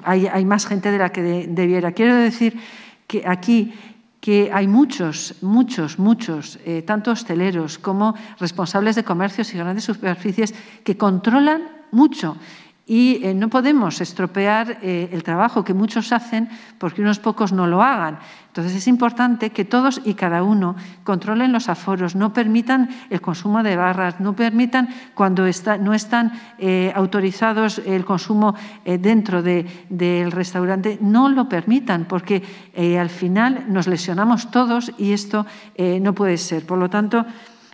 hay, más gente de la que debiera. Quiero decir que aquí que hay muchos, muchos, muchos, eh, tanto hosteleros como responsables de comercios y grandes superficies, que controlan mucho y eh, no podemos estropear eh, el trabajo que muchos hacen porque unos pocos no lo hagan. Entonces es importante que todos y cada uno controlen los aforos, no permitan el consumo de barras, no permitan cuando no están eh, autorizados el consumo dentro del restaurante, no lo permitan porque al final nos lesionamos todos y esto no puede ser. Por lo tanto,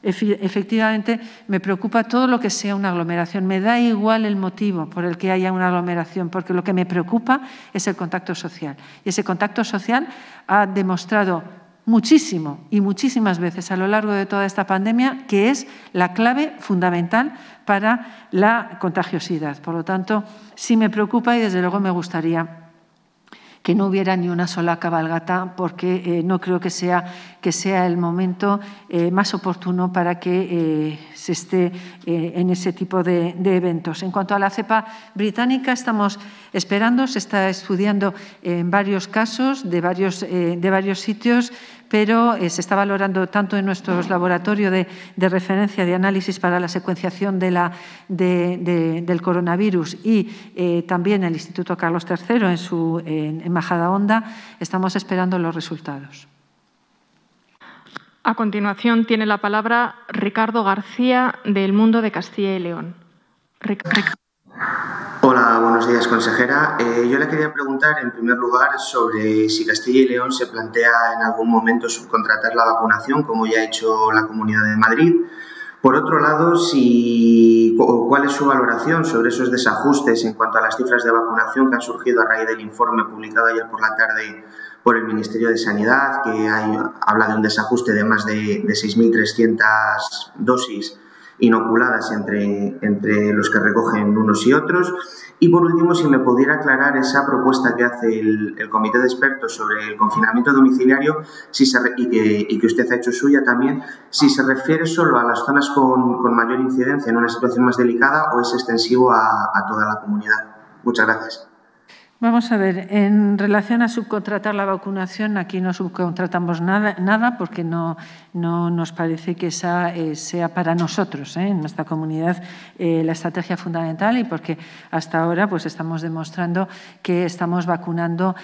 efectivamente me preocupa todo lo que sea una aglomeración. Me da igual el motivo por el que haya una aglomeración, porque lo que me preocupa es el contacto social. Y ese contacto social ha demostrado muchísimo y muchísimas veces a lo largo de toda esta pandemia que es la clave fundamental para la contagiosidad. Por lo tanto, sí me preocupa y desde luego me gustaría que no hubiera ni una sola cabalgata, porque eh, no creo que sea, que sea el momento eh, más oportuno para que eh, esté eh, en ese tipo de, eventos. En cuanto a la cepa británica, estamos esperando, se está estudiando en varios casos de varios, eh, sitios, pero eh, se está valorando tanto en nuestro laboratorio de, referencia de análisis para la secuenciación del coronavirus y eh, también el Instituto Carlos III en su embajada onda. estamos esperando los resultados. A continuación tiene la palabra Ricardo García del Mundo de Castilla y León. Hola, buenos días, consejera. Eh, yo le quería preguntar, en primer lugar, sobre si Castilla y León se plantea en algún momento subcontratar la vacunación, como ya ha hecho la Comunidad de Madrid. Por otro lado, si, ¿cuál es su valoración sobre esos desajustes en cuanto a las cifras de vacunación que han surgido a raíz del informe publicado ayer por la tarde por el Ministerio de Sanidad, que hay, habla de un desajuste de más de, 6.300 dosis inoculadas entre, entre los que recogen unos y otros. Y por último, si me pudiera aclarar esa propuesta que hace el, Comité de Expertos sobre el confinamiento domiciliario si y, que, usted ha hecho suya también, si se refiere solo a las zonas con, mayor incidencia en una situación más delicada o es extensivo a toda la comunidad. Muchas gracias. Vamos a ver, en relación a subcontratar la vacunación, aquí no subcontratamos nada, nada porque no, no nos parece que esa eh, sea para nosotros, eh, en nuestra comunidad, eh, la estrategia fundamental y porque hasta ahora pues, estamos demostrando que estamos vacunando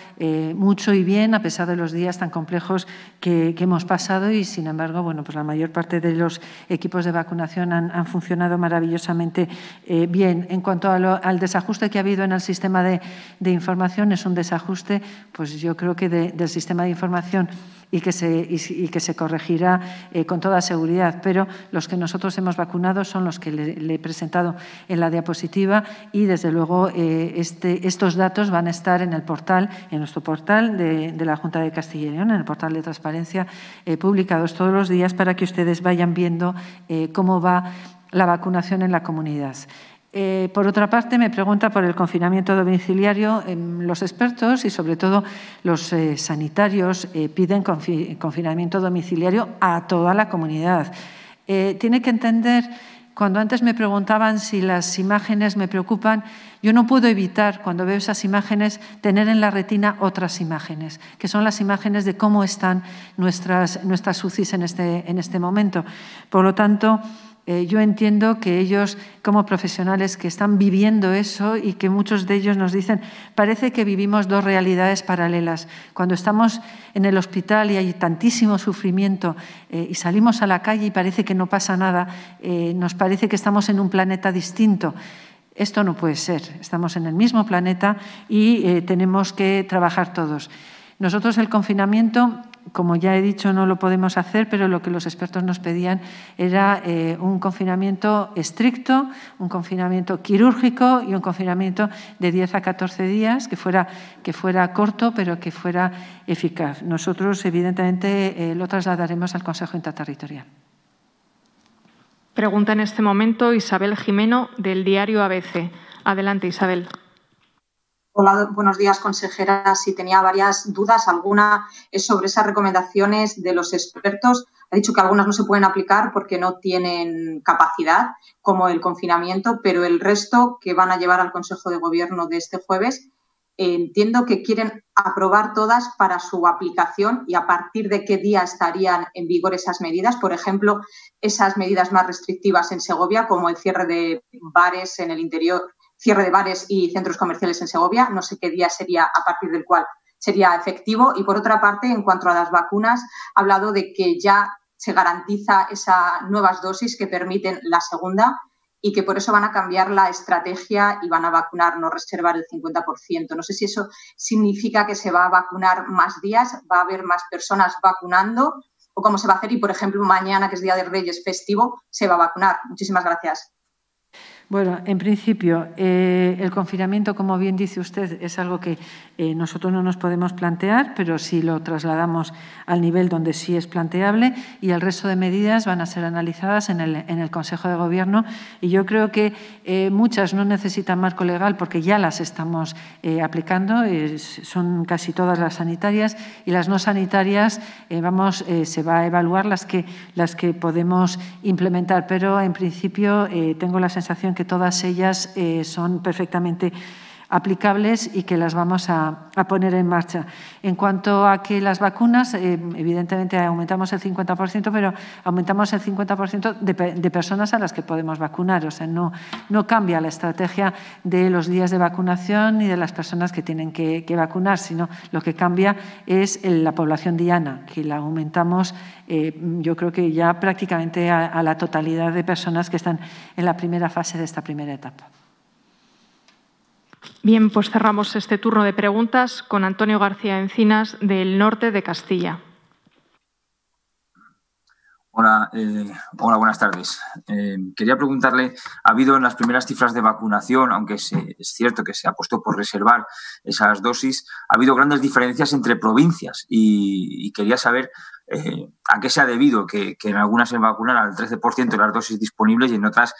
mucho y bien a pesar de los días tan complejos que, hemos pasado y, sin embargo, bueno, pues la mayor parte de los equipos de vacunación han, funcionado maravillosamente bien. En cuanto al desajuste que ha habido en el sistema de, de información, información es un desajuste, pues yo creo que del sistema de información y que se, y, que se corregirá eh, con toda seguridad. Pero los que nosotros hemos vacunado son los que le, he presentado en la diapositiva y, desde luego, eh, este, estos datos van a estar en el portal, en nuestro portal de, la Junta de Castilla y León, en el portal de transparencia, eh, publicados todos los días para que ustedes vayan viendo cómo va la vacunación en la comunidad. Eh, por otra parte, me pregunta por el confinamiento domiciliario. Em, los expertos y sobre todo los eh, sanitarios eh, piden confinamiento domiciliario a toda la comunidad. tiene que entender, cuando antes me preguntaban si las imágenes me preocupan, yo no puedo evitar, cuando veo esas imágenes, tener en la retina otras imágenes, que son las imágenes de cómo están nuestras, nuestras UCIs en este, en este momento. Por lo tanto, eh, yo entiendo que ellos, como profesionales que están viviendo eso y que muchos de ellos nos dicen, parece que vivimos dos realidades paralelas. Cuando estamos en el hospital y hay tantísimo sufrimiento eh, y salimos a la calle y parece que no pasa nada, eh, nos parece que estamos en un planeta distinto. Esto no puede ser. Estamos en el mismo planeta y tenemos que trabajar todos. Nosotros el confinamiento como ya he dicho, no lo podemos hacer, pero lo que los expertos nos pedían era eh, un confinamiento estricto, un confinamiento quirúrgico y un confinamiento de 10 a 14 días, que fuera, que fuera corto, pero que fuera eficaz. Nosotros, evidentemente, eh, lo trasladaremos al Consejo Interterritorial. Pregunta en este momento Isabel Jimeno, del diario ABC. Adelante, Isabel. Hola, buenos días, consejera. Si tenía varias dudas, alguna es sobre esas recomendaciones de los expertos. Ha dicho que algunas no se pueden aplicar porque no tienen capacidad, como el confinamiento, pero el resto que van a llevar al Consejo de Gobierno de este jueves, entiendo que quieren aprobar todas para su aplicación y a partir de qué día estarían en vigor esas medidas. Por ejemplo, esas medidas más restrictivas en Segovia, como el cierre de bares en el interior cierre de bares y centros comerciales en Segovia. No sé qué día sería a partir del cual sería efectivo. Y por otra parte, en cuanto a las vacunas, ha hablado de que ya se garantiza esas nuevas dosis que permiten la segunda y que por eso van a cambiar la estrategia y van a vacunar, no reservar el 50%. No sé si eso significa que se va a vacunar más días, va a haber más personas vacunando o cómo se va a hacer y, por ejemplo, mañana, que es Día de Reyes festivo, se va a vacunar. Muchísimas gracias. Bueno, en principio, eh, el confinamiento, como bien dice usted, es algo que eh, nosotros no nos podemos plantear, pero sí lo trasladamos al nivel donde sí es planteable y el resto de medidas van a ser analizadas en el, Consejo de Gobierno. Y yo creo que eh, muchas no necesitan marco legal porque ya las estamos aplicando, son casi todas las sanitarias y las no sanitarias vamos, se va a evaluar las que, las que podemos implementar, pero en principio tengo la sensación que todas ellas eh, son perfectamente aplicables y que las vamos a, poner en marcha. En cuanto a que las vacunas, eh, evidentemente aumentamos el 50%, pero aumentamos el 50% de, personas a las que podemos vacunar. O sea, no, no cambia la estrategia de los días de vacunación ni de las personas que tienen que, vacunar, sino lo que cambia es la población diana, que la aumentamos eh, yo creo que ya prácticamente a la totalidad de personas que están en la primera fase de esta primera etapa. Bien, pues cerramos este turno de preguntas con Antonio García Encinas del norte de Castilla. Hola, eh, buenas tardes. Eh, quería preguntarle, ha habido en las primeras cifras de vacunación, aunque es cierto que se ha apostó por reservar esas dosis, ha habido grandes diferencias entre provincias y, quería saber eh, a qué se ha debido que, en algunas se vacunan al 13% de las dosis disponibles y en otras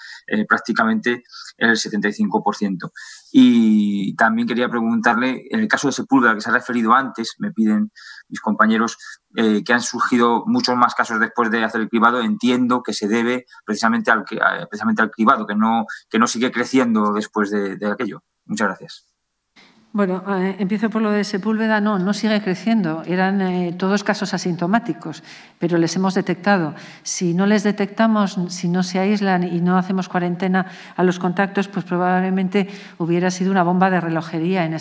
prácticamente el 75%. Y también quería preguntarle, en el caso de Sepúlveda, que se ha referido antes, me piden mis compañeros, eh, que han surgido muchos más casos después de hacer el cribado, entiendo que se debe precisamente al, precisamente al cribado, que no, que no sigue creciendo después de aquello. Muchas gracias. Bueno, empiezo por lo de Sepúlveda. No, no sigue creciendo. Eran eh, todos casos asintomáticos, pero les hemos detectado. Si no les detectamos, si no se aíslan y no hacemos cuarentena a los contactos, pues probablemente hubiera sido una bomba de relojería en,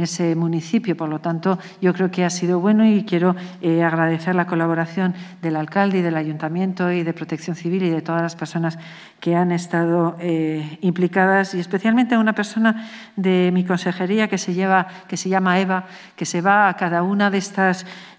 ese municipio. Por lo tanto, yo creo que ha sido bueno y quiero eh, agradecer la colaboración del alcalde y del ayuntamiento y de Protección Civil y de todas las personas que han estado eh, implicadas y especialmente a una persona de mi consejería que se, lleva, que se llama Eva, que se va a cada uno de,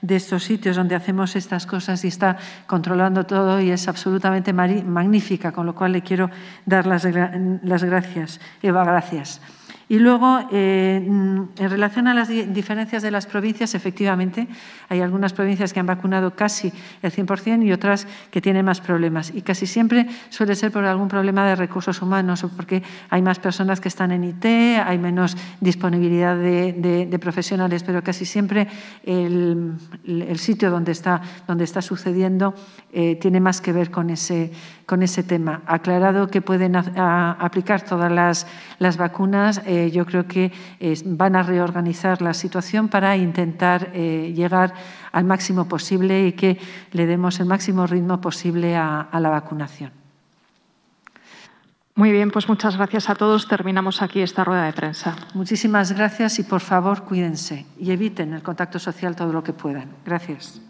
de estos sitios donde hacemos estas cosas y está controlando todo y es absolutamente magnífica, con lo cual le quiero dar las, las gracias. Eva, gracias. Y luego, eh, mm, en relación a las diferencias de las provincias, efectivamente, hay algunas provincias que han vacunado casi el 100% y otras que tienen más problemas. Y casi siempre suele ser por algún problema de recursos humanos o porque hay más personas que están en IT, hay menos disponibilidad de, profesionales, pero casi siempre el, sitio donde está, donde está sucediendo eh, tiene más que ver con ese con ese tema. Aclarado que pueden aplicar todas las, vacunas, eh, yo creo que eh, van a reorganizar la situación para intentar eh, llegar al máximo posible y que le demos el máximo ritmo posible a la vacunación. Muy bien, pues muchas gracias a todos. Terminamos aquí esta rueda de prensa. Muchísimas gracias y por favor cuídense y eviten el contacto social todo lo que puedan. Gracias.